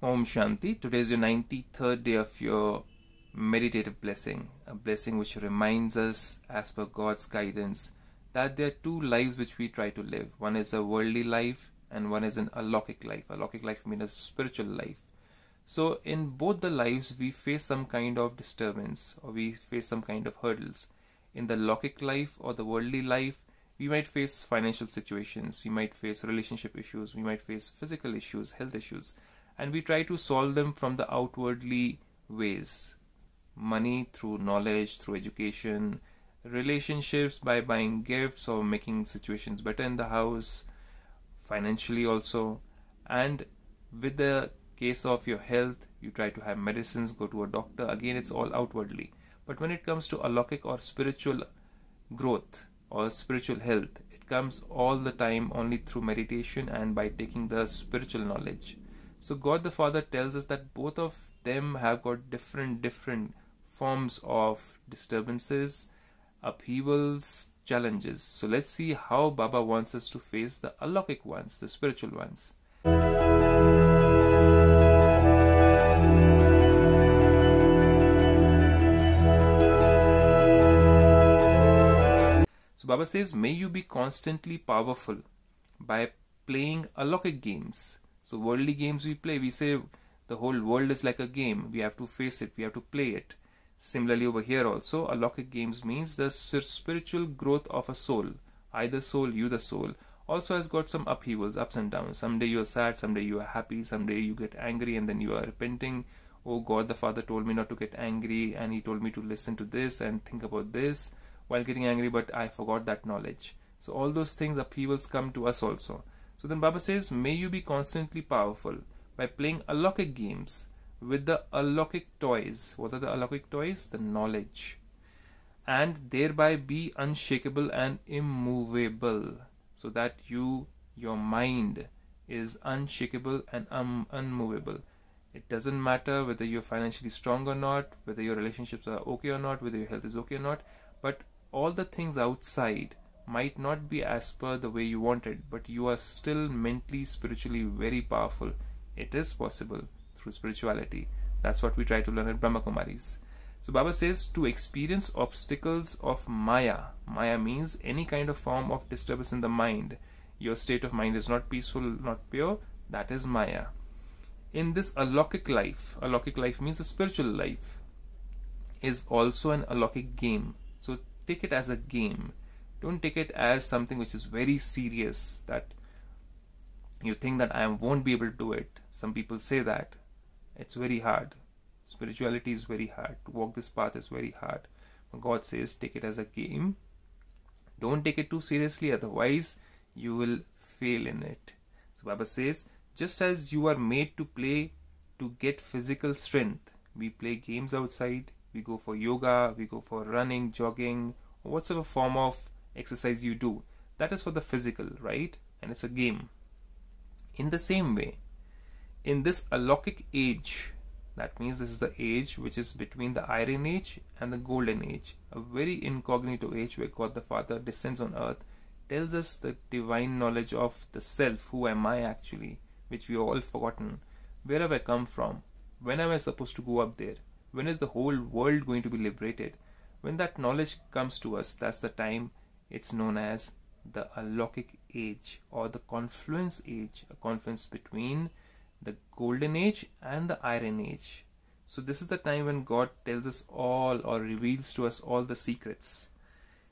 Om Shanti. Today is your 93rd day of your meditative blessing, a blessing which reminds us, as per God's guidance, that there are two lives which we try to live. One is a worldly life and one is an alaukic life. Alaukic life means a spiritual life. So, in both the lives, we face some kind of disturbance or we face some kind of hurdles. In the alaukic life or the worldly life, we might face financial situations, we might face relationship issues, we might face physical issues, health issues and we try to solve them from the outwardly ways money through knowledge, through education, relationships by buying gifts or making situations better in the house, financially also, and with the case of your health, you try to have medicines, go to a doctor. Again, it's all outwardly. But when it comes to alaukic or spiritual growth or spiritual health, it comes all the time only through meditation and by taking the spiritual knowledge. So God the Father tells us that both of them have got different different forms of disturbances, upheavals, challenges. So let's see how Baba wants us to face the Alaukic ones, the spiritual ones. So Baba says, may you be constantly powerful by playing Alaukic games so worldly games we play, we say the whole world is like a game. We have to face it. We have to play it. Similarly, over here also, alaukic games means the spiritual growth of a soul. I the soul, you the soul. Also has got some upheavals, ups and downs. Someday you are sad, someday you are happy, someday you get angry and then you are repenting. Oh God, the Father told me not to get angry and He told me to listen to this and think about this while getting angry, but I forgot that knowledge. So all those things, upheavals come to us also. So then Baba says, May you be constantly powerful by playing alokic games with the alokic toys. What are the Alaukic toys? The knowledge. And thereby be unshakable and immovable. So that you, your mind, is unshakable and un unmovable. It doesn't matter whether you're financially strong or not, whether your relationships are okay or not, whether your health is okay or not, but all the things outside might not be as per the way you wanted, but you are still mentally, spiritually very powerful. It is possible through spirituality. That's what we try to learn at Brahma Kumaris. So Baba says to experience obstacles of Maya. Maya means any kind of form of disturbance in the mind. Your state of mind is not peaceful, not pure. That is Maya. In this allokic life, allokic life means a spiritual life, is also an allokic game. So take it as a game don't take it as something which is very serious that you think that I won't be able to do it. Some people say that. It's very hard. Spirituality is very hard. To walk this path is very hard. But God says, take it as a game. Don't take it too seriously, otherwise, you will fail in it. So, Baba says, just as you are made to play to get physical strength, we play games outside, we go for yoga, we go for running, jogging, whatsoever form of exercise you do. That is for the physical, right? And it's a game. In the same way, in this alokic age, that means this is the age which is between the Iron Age and the Golden Age, a very incognito age where God the Father descends on earth, tells us the divine knowledge of the self, who am I actually, which we have all forgotten, where have I come from, when am I supposed to go up there, when is the whole world going to be liberated. When that knowledge comes to us, that's the time it's known as the alokic age or the confluence age, a confluence between the golden age and the iron age. So this is the time when God tells us all or reveals to us all the secrets.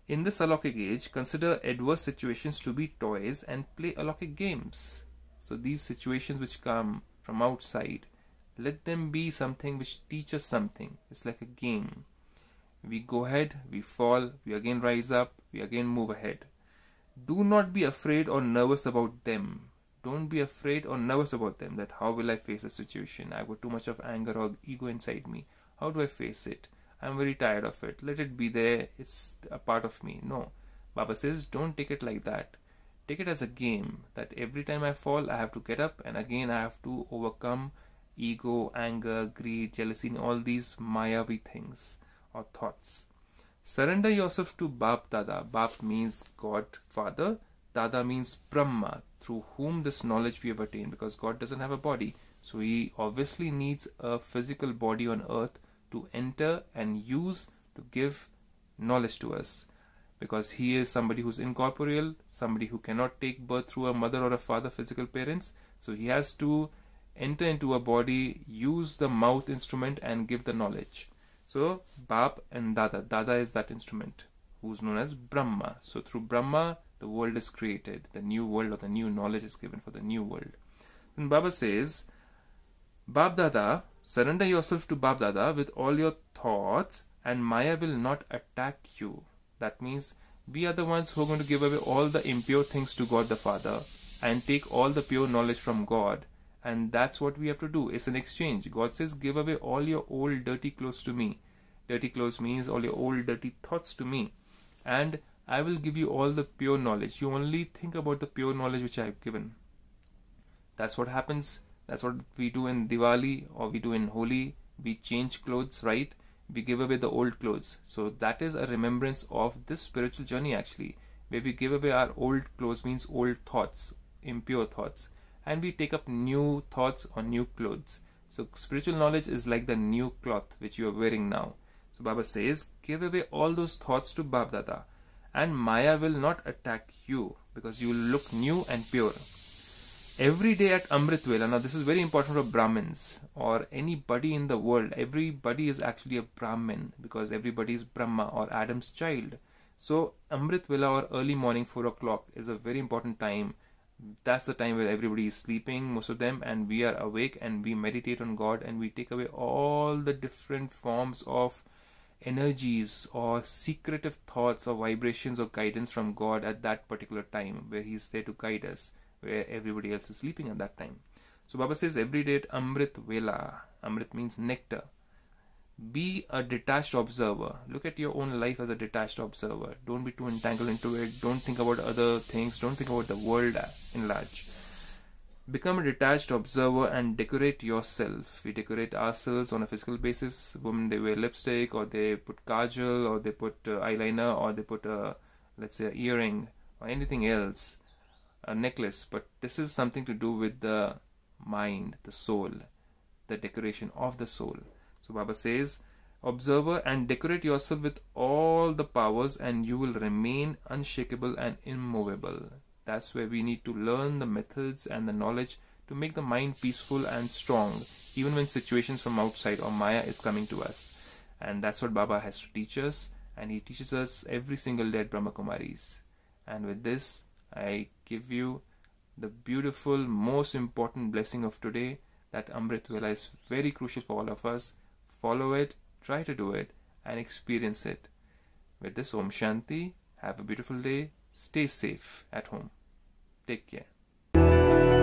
In this alokic age, consider adverse situations to be toys and play alokic games. So these situations which come from outside, let them be something which teach us something. It's like a game. We go ahead, we fall, we again rise up, we again move ahead. Do not be afraid or nervous about them. Don't be afraid or nervous about them. That how will I face the situation? I've got too much of anger or ego inside me. How do I face it? I'm very tired of it. Let it be there. It's a part of me. No. Baba says, don't take it like that. Take it as a game that every time I fall, I have to get up and again I have to overcome ego, anger, greed, jealousy, and all these mayavi things or thoughts. Surrender yourself to Bab Dada. Bab means God, Father. Dada means Brahma, through whom this knowledge we have attained, because God doesn't have a body. So he obviously needs a physical body on earth to enter and use to give knowledge to us. Because he is somebody who's incorporeal, somebody who cannot take birth through a mother or a father, physical parents. So he has to enter into a body, use the mouth instrument, and give the knowledge. So Bab and Dada. Dada is that instrument who's known as Brahma. So through Brahma, the world is created. The new world or the new knowledge is given for the new world. Then Baba says, Bab Dada, surrender yourself to Bab Dada with all your thoughts and Maya will not attack you. That means we are the ones who are going to give away all the impure things to God the Father and take all the pure knowledge from God and that's what we have to do it's an exchange god says give away all your old dirty clothes to me dirty clothes means all your old dirty thoughts to me and i will give you all the pure knowledge you only think about the pure knowledge which i have given that's what happens that's what we do in diwali or we do in holi we change clothes right we give away the old clothes so that is a remembrance of this spiritual journey actually where we give away our old clothes means old thoughts impure thoughts and we take up new thoughts or new clothes. So spiritual knowledge is like the new cloth which you are wearing now. So Baba says, give away all those thoughts to Bab and Maya will not attack you because you look new and pure. Every day at Amrit Vela, now this is very important for Brahmins or anybody in the world, everybody is actually a Brahmin because everybody is Brahma or Adam's child. So Amrit Vela or early morning 4 o'clock is a very important time that's the time where everybody is sleeping most of them and we are awake and we meditate on god and we take away all the different forms of energies or secretive thoughts or vibrations or guidance from god at that particular time where he's there to guide us where everybody else is sleeping at that time so baba says every day at amrit vela amrit means nectar be a detached observer look at your own life as a detached observer don't be too entangled into it don't think about other things don't think about the world in large become a detached observer and decorate yourself we decorate ourselves on a physical basis women they wear lipstick or they put kajal or they put uh, eyeliner or they put a let's say earring or anything else a necklace but this is something to do with the mind the soul the decoration of the soul so Baba says, Observer and decorate yourself with all the powers, and you will remain unshakable and immovable. That's where we need to learn the methods and the knowledge to make the mind peaceful and strong, even when situations from outside or Maya is coming to us. And that's what Baba has to teach us, and he teaches us every single day at Brahma Kumaris. And with this, I give you the beautiful, most important blessing of today that Amrit Vela is very crucial for all of us follow it, try to do it, and experience it. With this, Om Shanti. Have a beautiful day. Stay safe at home. Take care.